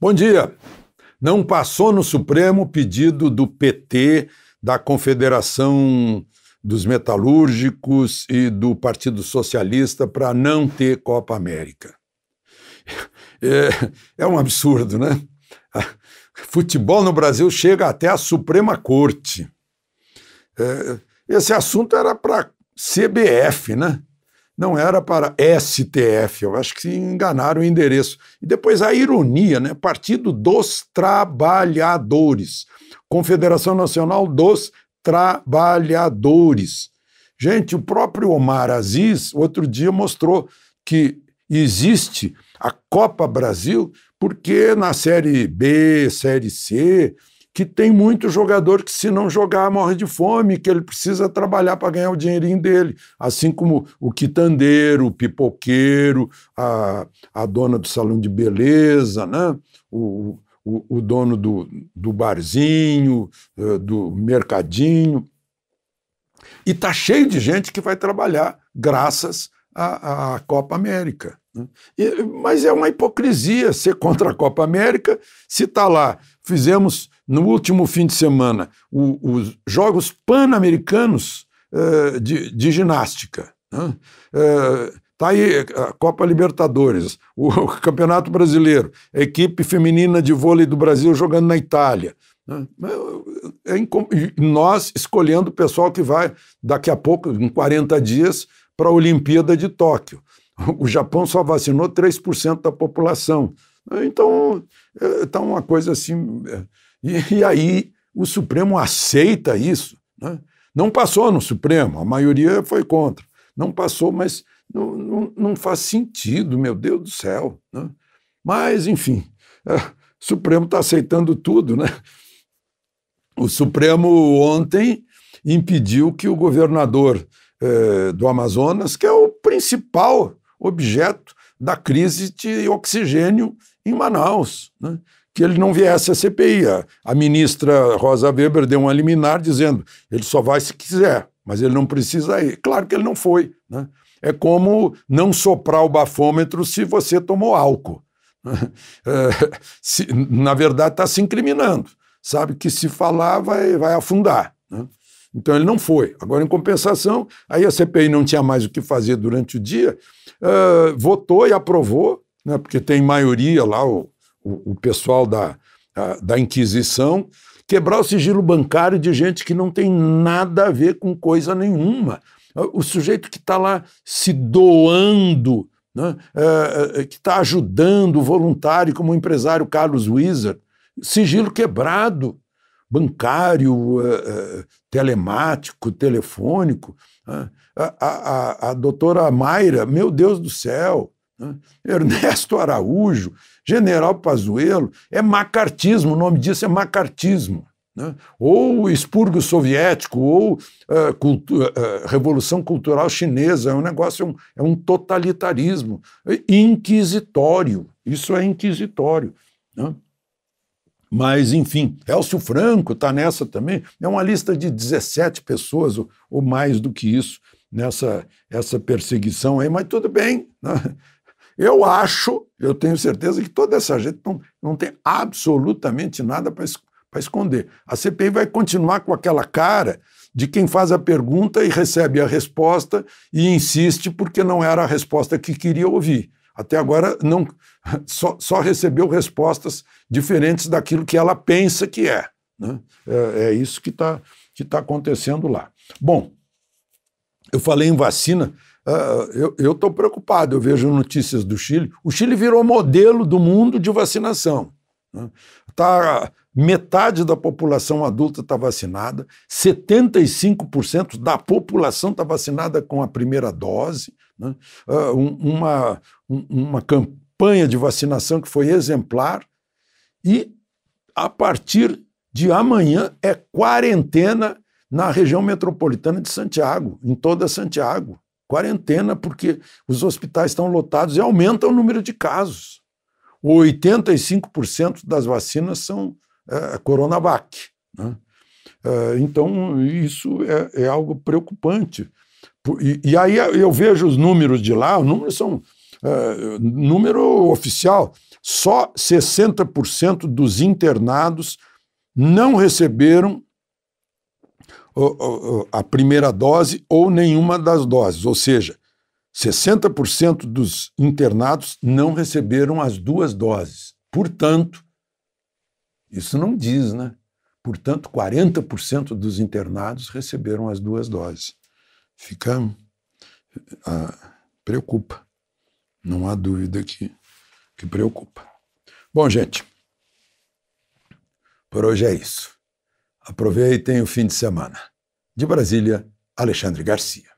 Bom dia. Não passou no Supremo pedido do PT, da Confederação dos Metalúrgicos e do Partido Socialista para não ter Copa América. É, é um absurdo, né? Futebol no Brasil chega até a Suprema Corte. É, esse assunto era para CBF, né? não era para STF, eu acho que se enganaram o endereço. E depois a ironia, né? Partido dos Trabalhadores, Confederação Nacional dos Trabalhadores. Gente, o próprio Omar Aziz, outro dia, mostrou que existe a Copa Brasil porque na Série B, Série C, que tem muito jogador que, se não jogar, morre de fome, que ele precisa trabalhar para ganhar o dinheirinho dele. Assim como o quitandeiro, o pipoqueiro, a, a dona do salão de beleza, né? o, o, o dono do, do barzinho, eh, do mercadinho. E está cheio de gente que vai trabalhar graças à, à Copa América. Né? mas é uma hipocrisia ser contra a Copa América se está lá. Fizemos no último fim de semana, o, os Jogos Pan-Americanos uh, de, de, Ginástica. Né? Uh, eh, Está aí a Copa Libertadores, o Campeonato Brasileiro, a equipe feminina de vôlei do Brasil jogando na Itália. Né? Eh, é Nós escolhendo o pessoal que vai, daqui a pouco, em 40 dias, para a Olimpíada de Tóquio. O Japão só vacinou 3% da população. Então, está uma coisa assim e, e aí o Supremo aceita isso. Né? Não passou no Supremo, a maioria foi contra. Não passou, mas não, não, não faz sentido, meu Deus do céu. Né? Mas, enfim, é, o Supremo está aceitando tudo, né? O Supremo ontem impediu que o governador é, do Amazonas, que é o principal objeto da crise de oxigênio em Manaus, né? que ele não viesse à CPI. A ministra Rosa Weber deu um liminar dizendo ele só vai se quiser, mas ele não precisa ir. Claro que ele não foi. Né? É como não soprar o bafômetro se você tomou álcool. É, se, na verdade, está se incriminando. Sabe que se falar vai, vai afundar. Né? Então ele não foi. Agora, em compensação, aí a CPI não tinha mais o que fazer durante o dia, uh, votou e aprovou, né, porque tem maioria lá, o, o, pessoal da, a, da Inquisição quebrar o sigilo bancário de gente que não tem nada a ver com coisa nenhuma. O sujeito que está lá se doando, né? é, é que está ajudando o voluntário, como o empresário Carlos Wizard, sigilo quebrado, bancário, é, é telemático, telefônico. Né. A, a, a doutora Mayra, meu Deus do céu, né? Ernesto Araújo, General Pazuello, é macartismo, o nome disso é macartismo. Né? Ou o expurgo soviético, ou uh, cultu uh, Revolução Cultural Chinesa, é um negócio, é um, é um totalitarismo inquisitório, isso é inquisitório. Né? Mas, enfim, Elcio Franco está nessa também, é uma lista de 17 pessoas, ou, ou mais do que isso, nessa essa perseguição aí, mas tudo bem, né? Eu acho, eu tenho certeza que toda essa gente não, não tem absolutamente nada para esconder. A CPI vai continuar com aquela cara de quem faz a pergunta e recebe a resposta e insiste porque não era a resposta que queria ouvir. Até agora não só, só recebeu respostas diferentes daquilo que ela pensa que é. Né? É, é isso que está que tá acontecendo lá. Bom, eu falei em vacina, Uh, eu estou preocupado, eu vejo notícias do Chile. O Chile virou modelo do mundo de vacinação. Né? Tá, metade da população adulta está vacinada, 75% da população está vacinada com a primeira dose. Né? Uh, um, uma, um, uma campanha de vacinação que foi exemplar. E a partir de amanhã é quarentena na região metropolitana de Santiago, em toda Santiago. Quarentena, porque os hospitais estão lotados e aumenta o número de casos. 85% das vacinas são é, Coronavac. Né? É, então, isso é, é algo preocupante. E, e, aí eu vejo os números de lá, os números são. É, número oficial: só 60% dos internados não receberam a primeira dose ou nenhuma das doses, ou seja, 60% dos internados não receberam as duas doses. Portanto, isso não diz, né? Portanto, 40% dos internados receberam as duas doses. Fica. Ah, preocupa. Não há dúvida que, que preocupa. Bom, gente, por hoje é isso. Aproveitem o fim de semana. De Brasília, Alexandre Garcia.